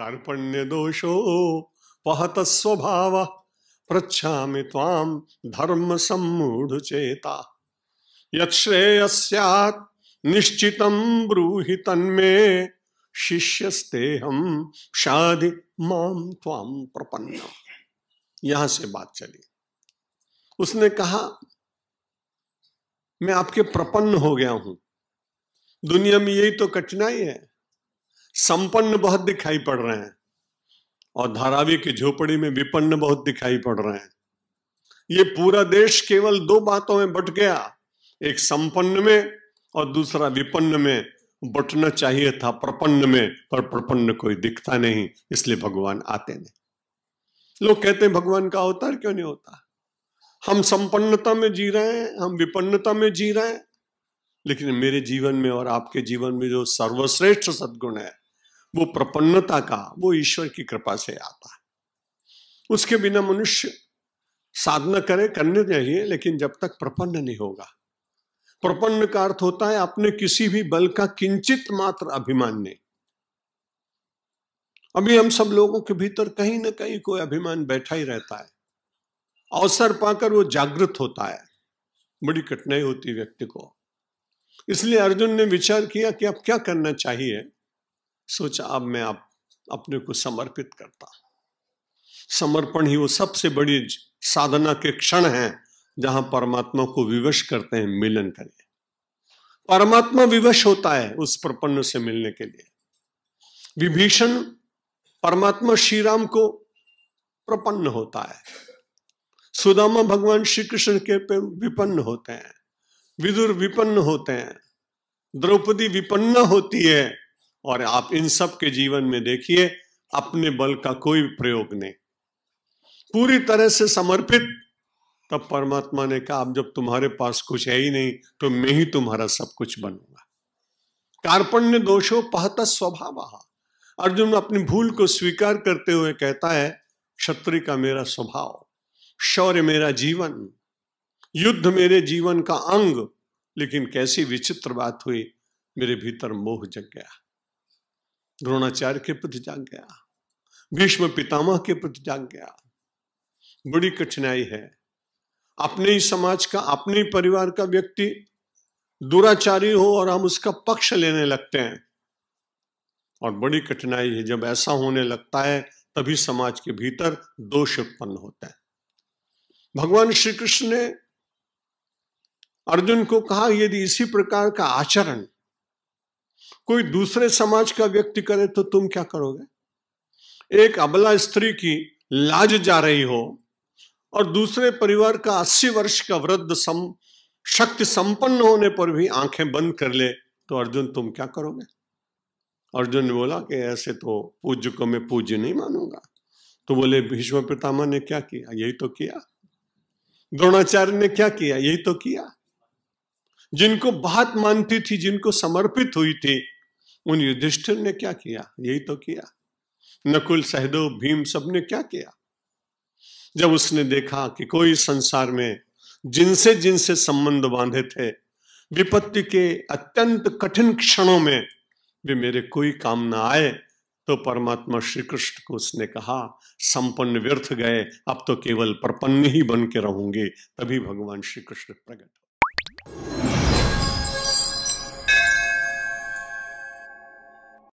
कर्पण्य दोषो पहत स्वभाव पृछा ताम धर्म सम्मूढ़ चेता येय सश्चित निश्चित ब्रूहि तन्मे शिष्यस्ते हम शादि माम त्वाम प्रपन्न यहां से बात चली उसने कहा मैं आपके प्रपन्न हो गया हूं दुनिया में यही तो कठिनाई है संपन्न बहुत दिखाई पड़ रहे हैं और धारावी की झोपड़ी में विपन्न बहुत दिखाई पड़ रहे हैं ये पूरा देश केवल दो बातों में बट गया एक संपन्न में और दूसरा विपन्न में बटना चाहिए था प्रपन्न में पर प्रपन्न कोई दिखता नहीं इसलिए भगवान आते नहीं लोग कहते हैं भगवान का अवतार क्यों नहीं होता हम संपन्नता में जी रहे हैं हम विपन्नता में जी रहे हैं लेकिन मेरे जीवन में और आपके जीवन में जो सर्वश्रेष्ठ सदगुण है वो प्रपन्नता का वो ईश्वर की कृपा से आता है उसके बिना मनुष्य साधना करे करने चाहिए लेकिन जब तक प्रपन्न नहीं होगा प्रपन्न का अर्थ होता है अपने किसी भी बल का किंचित मात्र अभिमान नहीं अभी हम सब लोगों के भीतर कहीं ना कहीं कोई अभिमान बैठा ही रहता है अवसर पाकर वो जागृत होता है बड़ी कठिनाई होती व्यक्ति को इसलिए अर्जुन ने विचार किया कि अब क्या करना चाहिए सोचा अब मैं आप अपने को समर्पित करता समर्पण ही वो सबसे बड़ी साधना के क्षण है जहां परमात्मा को विवश करते हैं मिलन करें परमात्मा विवश होता है उस प्रपन्न से मिलने के लिए विभीषण परमात्मा श्री राम को प्रपन्न होता है सुदामा भगवान श्री कृष्ण के पे विपन्न होते हैं विदुर विपन्न होते हैं द्रौपदी विपन्न होती है और आप इन सब के जीवन में देखिए अपने बल का कोई प्रयोग नहीं पूरी तरह से समर्पित तब परमात्मा ने कहा अब जब तुम्हारे पास कुछ है ही नहीं तो मैं ही तुम्हारा सब कुछ बनूंगा कार्पण्य दोषो पहता स्वभाव अर्जुन अपनी भूल को स्वीकार करते हुए कहता है क्षत्रि का मेरा स्वभाव शौर्य मेरा जीवन युद्ध मेरे जीवन का अंग लेकिन कैसी विचित्र बात हुई मेरे भीतर मोह जग गया द्रोणाचार्य के प्रति जाग गया भीष्म पितामह के प्रति जाग गया बड़ी कठिनाई है अपने ही समाज का अपने ही परिवार का व्यक्ति दुराचारी हो और हम उसका पक्ष लेने लगते हैं और बड़ी कठिनाई है जब ऐसा होने लगता है तभी समाज के भीतर दोष उत्पन्न होता है भगवान श्री कृष्ण ने अर्जुन को कहा यदि इसी प्रकार का आचरण कोई दूसरे समाज का व्यक्ति करे तो तुम क्या करोगे एक अबला स्त्री की लाज जा रही हो और दूसरे परिवार का अस्सी वर्ष का वृद्ध सम शक्ति संपन्न होने पर भी आंखें बंद कर ले तो अर्जुन तुम क्या करोगे अर्जुन ने बोला कि ऐसे तो पूज्य को मैं पूज्य नहीं मानूंगा तो बोले भीष्म पितामह ने क्या किया यही तो किया द्रोणाचार्य ने क्या किया यही तो किया जिनको बात मानती थी जिनको समर्पित हुई थी उन युधिष्ठिर ने क्या किया यही तो किया नकुल सहदेव भीम ने क्या किया जब उसने देखा कि कोई संसार में जिनसे जिनसे संबंध बांधे थे विपत्ति के अत्यंत कठिन क्षणों में भी मेरे कोई काम न आए तो परमात्मा श्री कृष्ण को उसने कहा संपन्न व्यर्थ गए अब तो केवल प्रपन्न ही बन के रहूंगे तभी भगवान श्री कृष्ण प्रकट